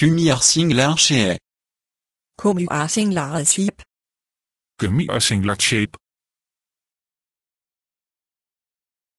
Kumyarsinglarskib. Kumyarsinglarskib. Kumyarsinglarskib.